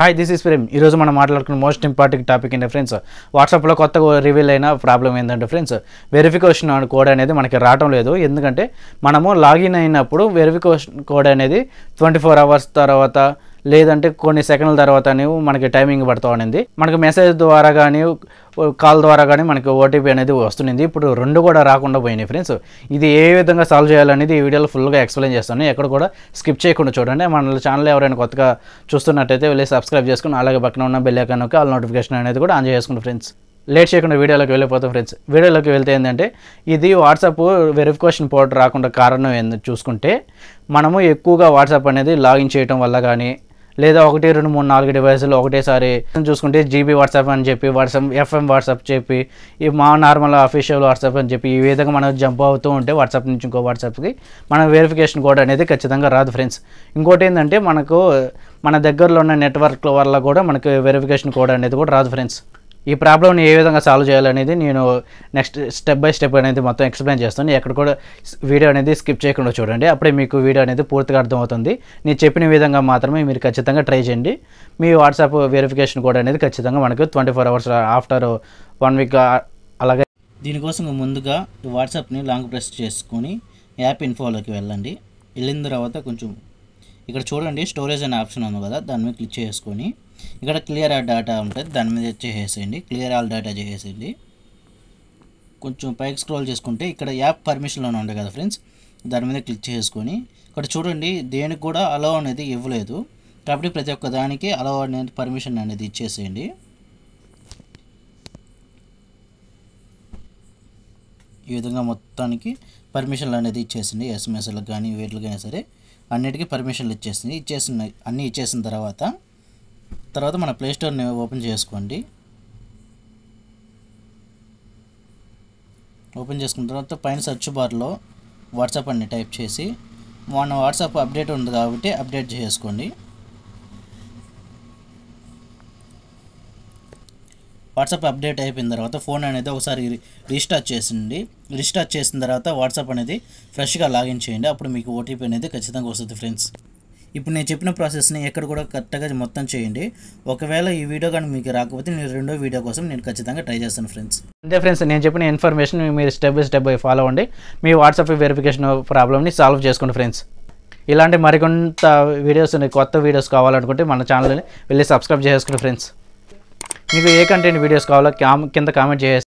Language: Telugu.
హాయ్ దిస్ ఇస్ ప్రేమ్ ఈరోజు మనం మాట్లాడుకున్న మోస్ట్ ఇంపార్టెంట్ టాపిక్ ఏంటి ఫ్రెండ్స్ వాట్సాప్లో కొత్తగా రివీల్ అయిన ప్రాబ్లం ఏంటంటే ఫ్రెండ్స్ వెరిఫికేషన్ కోడ్ అనేది మనకి రావటం లేదు ఎందుకంటే మనము లాగిన్ అయినప్పుడు వెరిఫికేషన్ కోడ్ అనేది ట్వంటీ ఫోర్ అవర్స్ తర్వాత లేదంటే కొన్ని సెకండ్ల తర్వాత మనకి టైమింగ్ పడుతూ ఉండింది మనకి మెసేజ్ ద్వారా కానీ కాల్ ద్వారా కానీ మనకి ఓటీపీ అనేది వస్తుంది ఇప్పుడు రెండు కూడా రాకుండా పోయినాయి ఫ్రెండ్స్ ఇది ఏ విధంగా సాల్వ్ చేయాలనేది ఈ వీడియోలో ఫుల్గా ఎక్స్ప్లెయిన్ చేస్తాను ఎక్కడ కూడా స్కిప్ చేయకుండా చూడండి మన ఛానల్ ఎవరైనా కొత్తగా చూస్తున్నట్టయితే వెళ్ళి సబ్స్క్రైబ్ చేసుకుని అలాగే పక్కన ఉన్న బెల్ ఐకాన్ ఆల్ నోటిఫికేషన్ అనేది కూడా ఆన్ చేసుకుంటు ఫ్రెండ్స్ లేట్ చేయకుండా వీడియోలోకి వెళ్ళిపోతాం ఫ్రెండ్స్ వీడియోలోకి వెళ్తే ఏంటంటే ఇది వాట్సాప్ వెరిఫికేషన్ పోర్ట్ రాకుండా కారణం ఏంది చూసుకుంటే మనము ఎక్కువగా వాట్సాప్ అనేది లాగిన్ చేయడం వల్ల కానీ లేదా ఒకటి రెండు మూడు నాలుగు డివైసులు ఒకటేసారి చూసుకుంటే జీబీ వాట్సాప్ అని చెప్పి వాట్సాప్ ఎఫ్ఎం వాట్సాప్ చెప్పి ఈ మా నార్మల్ అఫీషియల్ వాట్సాప్ అని చెప్పి ఈ విధంగా మనం జంప్ అవుతూ ఉంటే వాట్సాప్ నుంచి ఇంకో వాట్సాప్కి మన వెరిఫికేషన్ కోడ్ అనేది ఖచ్చితంగా రాదు ఫ్రెండ్స్ ఇంకోటి ఏంటంటే మనకు మన దగ్గరలో ఉన్న నెట్వర్క్ల వల్ల కూడా మనకు వెరిఫికేషన్ కోడ్ అనేది కూడా రాదు ఫ్రెండ్స్ ఈ ప్రాబ్లమ్ని ఏ విధంగా సాల్వ్ చేయాలనేది నేను నెక్స్ట్ స్టెప్ బై స్టెప్ అనేది మొత్తం ఎక్స్ప్లెయిన్ చేస్తాను ఎక్కడ కూడా వీడియో అనేది స్కిప్ చేయకుండా చూడండి అప్పుడే మీకు వీడియో అనేది పూర్తిగా అర్థమవుతుంది నేను చెప్పిన విధంగా మాత్రమే మీరు ఖచ్చితంగా ట్రై చేయండి మీ వాట్సాప్ వెరిఫికేషన్ కూడా అనేది ఖచ్చితంగా మనకు twenty four hours after one week అలాగే దీనికోసం ముందుగా వాట్సాప్ని లాంగ్ ప్రెస్ చేసుకొని యాప్ ఇన్ఫోలోకి వెళ్ళండి వెళ్ళిన తర్వాత కొంచెం ఇక్కడ చూడండి స్టోరేజ్ అనే ఆప్షన్ ఉంది కదా దాని మీద క్లిక్ చేసుకొని ఇక్కడ క్లియర్ ఆ డేటా ఉంటుంది దాని మీద చేసేయండి క్లియర్ ఆల్ డేటా చేసేయండి కొంచెం పైకి స్క్రోల్ చేసుకుంటే ఇక్కడ యాప్ పర్మిషన్లోనే ఉండే కదా ఫ్రెండ్స్ దాని మీద క్లిక్ చేసుకొని ఇక్కడ చూడండి దేనికి కూడా అలవ్ అనేది ఇవ్వలేదు కాబట్టి ప్రతి ఒక్క దానికి అలవ్ అనేది పర్మిషన్ అనేది ఇచ్చేసేయండి ఈ విధంగా మొత్తానికి పర్మిషన్లు అనేది ఇచ్చేసింది ఎస్ఎంఎస్లకు కానీ వీటికి కానీ సరే అన్నిటికీ పర్మిషన్లు ఇచ్చేసింది ఇచ్చేసిన అన్నీ ఇచ్చేసిన తర్వాత తర్వాత మన ప్లేస్టోర్ని ఓపెన్ చేసుకోండి ఓపెన్ చేసుకున్న తర్వాత పైన సెర్చ్ బార్లో వాట్సాప్ అని టైప్ చేసి మన వాట్సాప్ అప్డేట్ ఉంది కాబట్టి అప్డేట్ చేసుకోండి వాట్సాప్ అప్డేట్ అయిపోయిన తర్వాత ఫోన్ అనేది ఒకసారి రీస్టార్ట్ చేసింది రీస్టార్ట్ చేసిన తర్వాత వాట్సాప్ అనేది ఫ్రెష్గా లాగిన్ చేయండి అప్పుడు మీకు ఓటీపీ అనేది ఖచ్చితంగా వస్తుంది ఫ్రెండ్స్ ఇప్పుడు నేను చెప్పిన ప్రాసెస్ని ఎక్కడ కూడా కరెక్ట్గా మొత్తం చేయండి ఒకవేళ ఈ వీడియో కానీ మీకు రాకపోతే నేను రెండో వీడియో కోసం నేను ఖచ్చితంగా ట్రై చేస్తాను ఫ్రెండ్స్ అంతే ఫ్రెండ్స్ నేను చెప్పిన ఇన్ఫర్మేషన్ మీరు step by step by follow అండి మీ వాట్సాప్ వెరిఫికేషన్ ప్రాబ్లమ్ని సాల్వ్ చేసుకోండి ఫ్రెండ్స్ ఇలాంటి మరికొంత వీడియోస్ కొత్త వీడియోస్ కావాలనుకుంటే మన ఛానల్ని వెళ్ళి సబ్స్క్రైబ్ చేసుకోండి ఫ్రెండ్స్ మీకు ఏ కంటెంట్ వీడియోస్ కావాలో కింద కామెంట్ చేసి